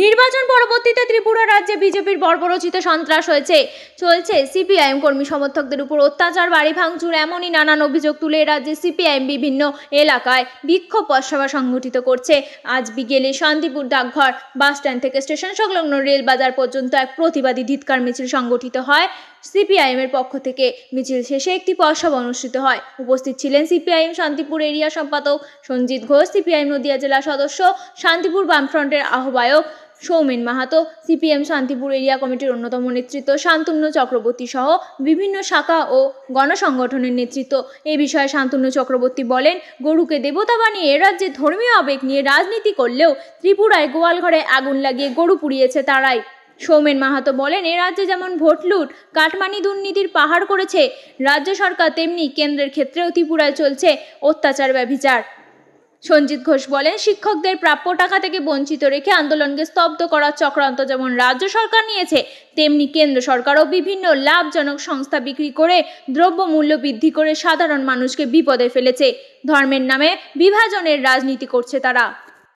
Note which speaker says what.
Speaker 1: নির্বাচন পরবর্তীতে ত্রিপুরা রাজ্যে বিজেপির বর্বরচিত সন্ত্রাস হয়েছে চলছে সিপিআইএম কর্মী সমর্থকদের উপর অত্যাচার বাড়ি ভাঙচুর এমনই নানান অভিযোগ তুলে রাজ্যে সিপিআইএম বিভিন্ন এলাকায় বিক্ষোভ পথসভা সংগঠিত করছে আজ বিকেলে শান্তিপুর ডাকঘর বাসস্ট্যান্ড থেকে স্টেশন সংলগ্ন রেল বাজার পর্যন্ত এক প্রতিবাদী ধিৎকার মিছিল সংগঠিত হয় সিপিআইএমের পক্ষ থেকে মিছিল শেষে একটি পথসভা অনুষ্ঠিত হয় উপস্থিত ছিলেন সিপিআইএম শান্তিপুর এরিয়া সম্পাদক সঞ্জিত ঘোষ সিপিআইএম নদিয়া জেলা সদস্য শান্তিপুর বামফ্রন্টের আহ্বায়ক সৌমেন মাহাতো সিপিএম শান্তিপুর এরিয়া কমিটির অন্যতম নেতৃত্ব শান্তনু চক্রবর্তী সহ বিভিন্ন শাখা ও গণসংগঠনের নেতৃত্ব এ বিষয়ে শান্তনু চক্রবর্তী বলেন গরুকে দেবতা বানিয়ে রাজ্যে ধর্মীয় আবেগ নিয়ে রাজনীতি করলেও ত্রিপুরায় গোয়ালঘরে আগুন লাগিয়ে গরু পুড়িয়েছে তারাই সৌমেন মাহাতো বলেন এ রাজ্যে যেমন ভোট লুট কাটমানি দুর্নীতির পাহাড় করেছে রাজ্য সরকার তেমনি কেন্দ্রের ক্ষেত্রেও ত্রিপুরায় চলছে অত্যাচার ব্যভিচার সঞ্জিত ঘোষ বলেন শিক্ষকদের প্রাপ্য টাকা থেকে বঞ্চিত রেখে আন্দোলনকে স্তব্ধ করার চক্রান্ত যেমন রাজ্য সরকার নিয়েছে তেমনি কেন্দ্র সরকারও বিভিন্ন লাভজনক সংস্থা বিক্রি করে দ্রব্যমূল্য বৃদ্ধি করে সাধারণ মানুষকে বিপদে ফেলেছে ধর্মের নামে বিভাজনের রাজনীতি করছে তারা